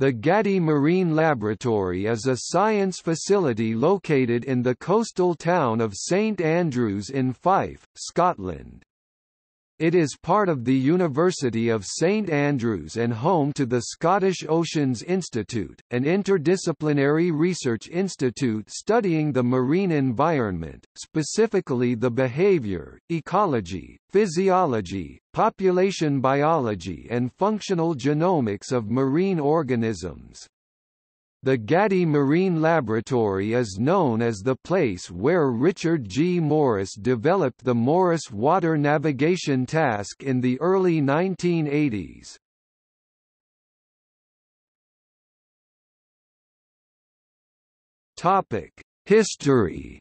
The Gatty Marine Laboratory is a science facility located in the coastal town of St Andrews in Fife, Scotland. It is part of the University of St Andrews and home to the Scottish Oceans Institute, an interdisciplinary research institute studying the marine environment, specifically the behavior, ecology, physiology, population biology and functional genomics of marine organisms. The Gatti Marine Laboratory is known as the place where Richard G. Morris developed the Morris water navigation task in the early 1980s. History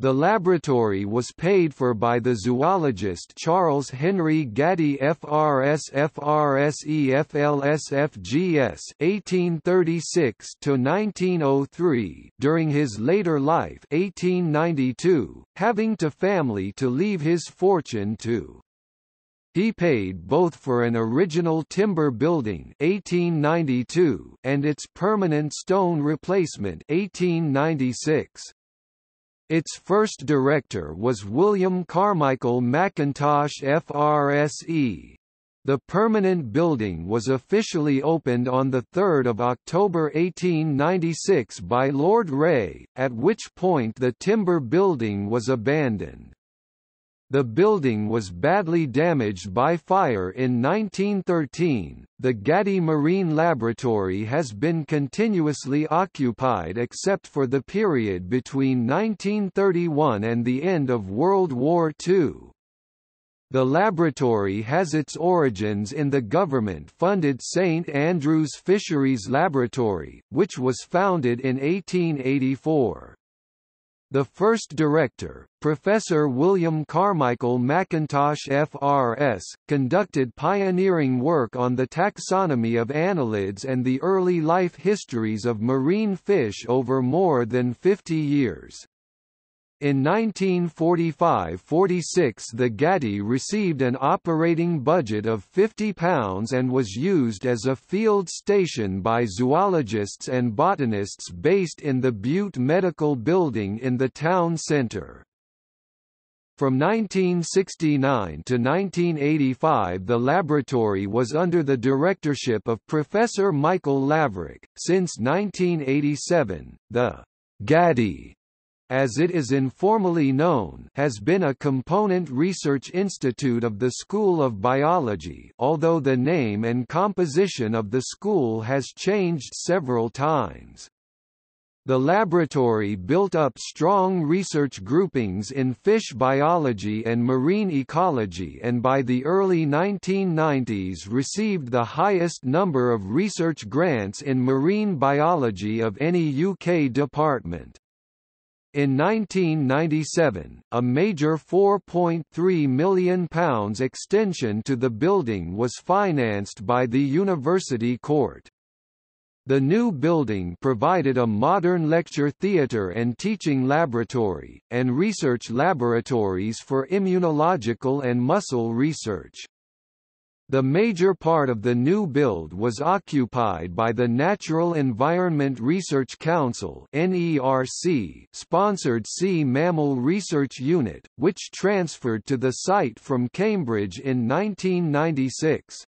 The laboratory was paid for by the zoologist Charles Henry Gaddy FRS FRSE F.G.S. 1836 to 1903 during his later life 1892 having to family to leave his fortune to he paid both for an original timber building 1892 and its permanent stone replacement 1896. Its first director was William Carmichael McIntosh FRSE. The permanent building was officially opened on 3 October 1896 by Lord Ray, at which point the timber building was abandoned. The building was badly damaged by fire in 1913. The Gatty Marine Laboratory has been continuously occupied except for the period between 1931 and the end of World War II. The laboratory has its origins in the government-funded St. Andrews Fisheries Laboratory, which was founded in 1884. The first director, Professor William Carmichael McIntosh FRS, conducted pioneering work on the taxonomy of annelids and the early life histories of marine fish over more than 50 years. In 1945–46 the Gatti received an operating budget of £50 and was used as a field station by zoologists and botanists based in the Butte Medical Building in the town centre. From 1969 to 1985 the laboratory was under the directorship of Professor Michael Laverick. Since 1987, the Gaddy as it is informally known, has been a component research institute of the School of Biology although the name and composition of the school has changed several times. The laboratory built up strong research groupings in fish biology and marine ecology and by the early 1990s received the highest number of research grants in marine biology of any UK department. In 1997, a major £4.3 million extension to the building was financed by the University Court. The new building provided a modern lecture theatre and teaching laboratory, and research laboratories for immunological and muscle research. The major part of the new build was occupied by the Natural Environment Research Council sponsored Sea Mammal Research Unit, which transferred to the site from Cambridge in 1996.